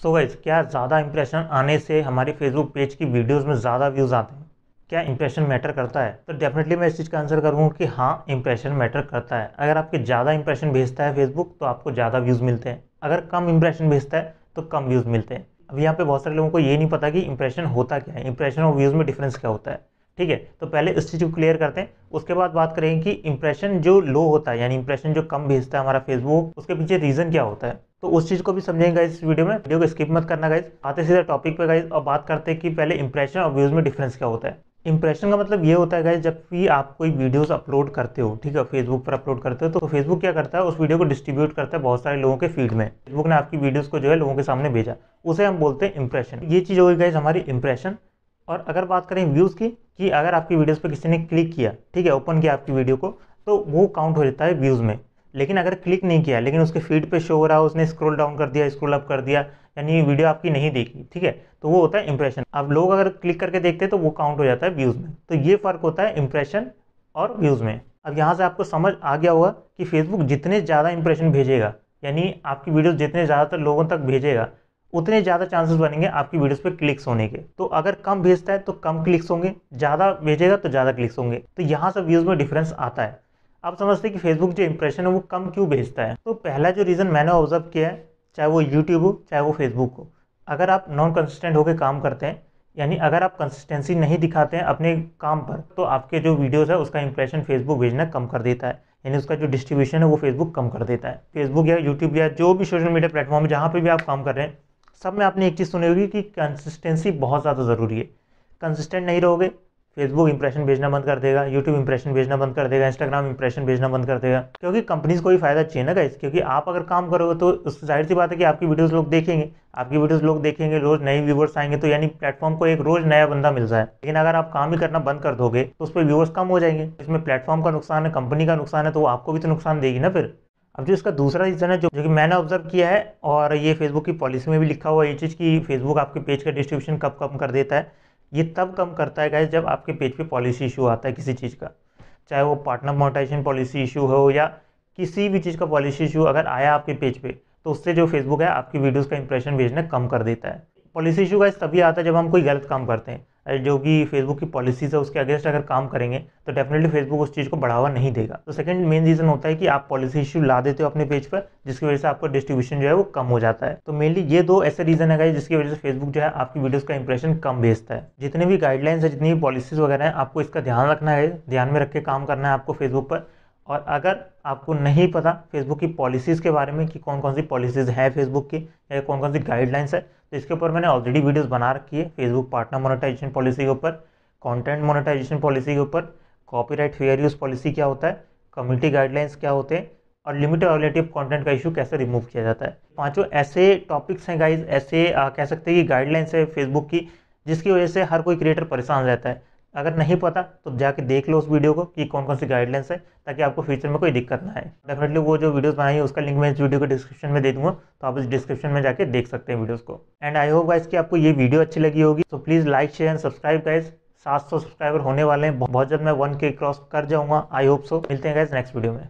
सो so wise क्या ज़्यादा impression आने से हमारे फेसबुक पेज की वीडियोस में ज़्यादा व्यूज़ आते हैं क्या इंप्रेशन मैटर करता है तो डेफिनेटली मैं इस चीज़ का आंसर करूँगा कि हाँ इंप्रेशन मैटर करता है अगर आपके ज़्यादा इंप्रेशन भेजता है फेसबुक तो आपको ज़्यादा व्यूज़ मिलते हैं अगर कम इंप्रेशन भेजता है तो कम व्यूज़ मिलते हैं अब यहाँ पे बहुत सारे लोगों को ये नहीं पता कि इंप्रेशन होता क्या है इंप्रेशन और व्यूज़ में डिफरेंस क्या होता है ठीक है तो पहले इस चीज़ को क्लियर करते हैं उसके बाद बात करेंगे कि इंप्रेशन जो लो होता है यानी इंप्रेशन जो कम भेजता है हमारा फेसबुक उसके पीछे रीज़न क्या होता है तो उस चीज़ को भी समझेंगे इस वीडियो में वीडियो को स्किप मत करना गाइज आते सीधे टॉपिक पर गाइज और बात करते हैं कि पहले इंप्रेशन और व्यूज़ में डिफरेंस क्या होता है इंप्रेशन का मतलब ये होता है गाइज जब भी आप कोई वीडियोस अपलोड करते हो ठीक है फेसबुक पर अपलोड करते हो तो फेसबुक क्या करता है उस वीडियो को डिस्ट्रीब्यूट करता है बहुत सारे लोगों के फीड में फेसबुक ने आपकी वीडियोस को जो है लोगों के सामने भेजा उसे हम बोलते हैं इंप्रेशन ये चीज़ होगी गाइज हमारी इंप्रेशन और अगर बात करें व्यूज़ की कि अगर आपकी वीडियोस पर किसी ने क्लिक किया ठीक है ओपन किया आपकी वीडियो को तो वो काउंट हो जाता है व्यूज़ में लेकिन अगर क्लिक नहीं किया लेकिन उसके फीड पे शो हो रहा है उसने स्क्रॉल डाउन कर दिया स्क्रॉल अप कर दिया यानी वीडियो आपकी नहीं देखी ठीक है तो वो होता है इंप्रेशन अब लोग अगर क्लिक करके देखते हैं तो वो काउंट हो जाता है व्यूज़ में तो ये फ़र्क होता है इंप्रेशन और व्यूज़ में अब यहाँ से आपको समझ आ गया होगा कि फेसबुक जितने ज़्यादा इंप्रेशन भेजेगा यानी आपकी वीडियो जितने ज़्यादातर लोगों तक भेजेगा उतने ज़्यादा चांसेस बनेंगे आपकी वीडियोस पे क्लिक्स होने के तो अगर कम भेजता है तो कम क्लिक्स होंगे ज़्यादा भेजेगा तो ज़्यादा क्लिक्स होंगे तो यहाँ से व्यूज़ में डिफरेंस आता है आप समझते हैं कि फेसबुक जो इंप्रेशन है वो कम क्यों भेजता है तो पहला जो रीज़न मैंने ऑब्जर्व किया है चाहे वो यूट्यूब हो चाहे वो फेसबुक हो अगर आप नॉन कंसिस्टेंट होकर काम करते हैं यानी अगर आप कंसिस्टेंसी नहीं दिखाते हैं अपने काम पर तो आपके जो वीडियोज़ है उसका इंप्रेशन फेसबुक भेजना कम कर देता है यानी उसका जो डिस्ट्रीब्यूशन है वो फेसबुक कम कर देता है फेसबुक या यूट्यूब या जो भी सोशल मीडिया प्लेटफॉर्म जहाँ पर भी आप काम कर रहे हैं सब में आपने एक चीज़ सुनी होगी कि कंसिस्टेंसी बहुत ज़्यादा ज़रूरी है कंसिस्टेंट नहीं रहोगे फेसबुक इंप्रेशन भेजना बंद कर देगा यूट्यूब इंप्रेशन भेजना बंद कर देगा इंस्टाग्राम इंप्रेशन भेजना बंद कर देगा क्योंकि कंपनीज को भी फायदा चाहिए ना गाइस क्योंकि आप अगर काम करोगे तो उससे जाहिर सी बात है कि आपकी वीडियोज लोग देखेंगे आपकी वीडियोज़ लोग देखेंगे रोज नए व्यूवर्स आएंगे तो यानी प्लेटफॉर्म को एक रोज नया बंदा मिल जाए लेकिन अगर आप काम ही करना बंद कर दोगे तो उस पर व्यूवर्स कम हो जाएंगे इसमें प्लेटफॉर्म का नुकसान है कंपनी का नुकसान है तो आपको भी तो नुकसान देगी ना फिर अब जो इसका दूसरा रीज़न है जो जो कि मैंने ऑब्जर्व किया है और ये फेसबुक की पॉलिसी में भी लिखा हुआ है ये चीज़ कि फेसबुक आपके पेज का डिस्ट्रीब्यूशन कब कम कर देता है ये तब कम करता है गाइज जब आपके पेज पे पॉलिसी इशू आता है किसी चीज़ का चाहे वो पार्टनर मोटाइजेशन पॉलिसी इशू हो या किसी भी चीज़ का पॉलिसी इशू अगर आया आपके पेज पे तो उससे जो फेसबुक है आपकी वीडियोज़ का इंप्रेशन भेजना कम कर देता है पॉलिसी इशू गाइज तभी आता है जब हम कोई गलत काम करते हैं जो कि फेसबुक की पॉलिसीज़ है उसके अगेंस्ट अगर काम करेंगे तो डेफिनेटली फेसबुक उस चीज़ को बढ़ावा नहीं देगा तो सेकंड मेन रीज़न होता है कि आप पॉलिसी इशू ला देते हो अपने पेज पर जिसकी वजह से आपका डिस्ट्रीब्यूशन जो है वो कम हो जाता है तो मेनली ये दो ऐसे रीज़न है जिसकी वजह से फेसबुक जो है आपकी वीडियोज़ का इंप्रेशन कम भेजता है जितने भी गाइडलाइंस है जितनी भी पॉलिसीज़ वगैरह हैं आपको इसका ध्यान रखना है ध्यान में रख के काम करना है आपको फेसबुक पर और अगर आपको नहीं पता फेसबुक की पॉलिसीज़ के बारे में कि कौन कौन सी पॉलिसीज़ हैं फेसबुक की या कौन कौन सी गाइडलाइंस है तो इसके ऊपर मैंने ऑलरेडी वीडियोस बना रखी है फेसबुक पार्टनर मोनेटाइजेशन पॉलिसी के ऊपर कंटेंट मोनेटाइजेशन पॉलिसी के ऊपर कॉपीराइट फेयर यूज़ पॉलिसी क्या होता है कम्युनिटी गाइडलाइंस क्या होते हैं और लिमिटेड रिलेटिव कॉन्टेंट का इशू कैसे रिमूव किया जाता है पाँचों ऐसे टॉपिक्स हैं गाइज ऐसे कह सकते हैं कि गाइडलाइंस है फेसबुक की जिसकी वजह से हर कोई क्रिएटर परेशान रहता है अगर नहीं पता तो जाके देख लो उस वीडियो को कि कौन कौन सी गाइडलाइंस है ताकि आपको फ्यूचर में कोई दिक्कत ना आए डेफिनेटली वो जो वीडियोस बनाई है उसका लिंक मैं इस वीडियो के डिस्क्रिप्शन में दे दूंगा तो आप इस डिस्क्रिप्शन में जाके देख सकते हैं वीडियोस को एंड आई होप गाइस कि आपको ये वीडियो अच्छी लगी होगी तो please like share and subscribe guys सौ सब्सक्राइबर होने वाले हैं बहुत जल्द मैं के क्रॉस कर जाऊंगा आई होप सो मिलते हैं गाइज नेक्स्ट वीडियो में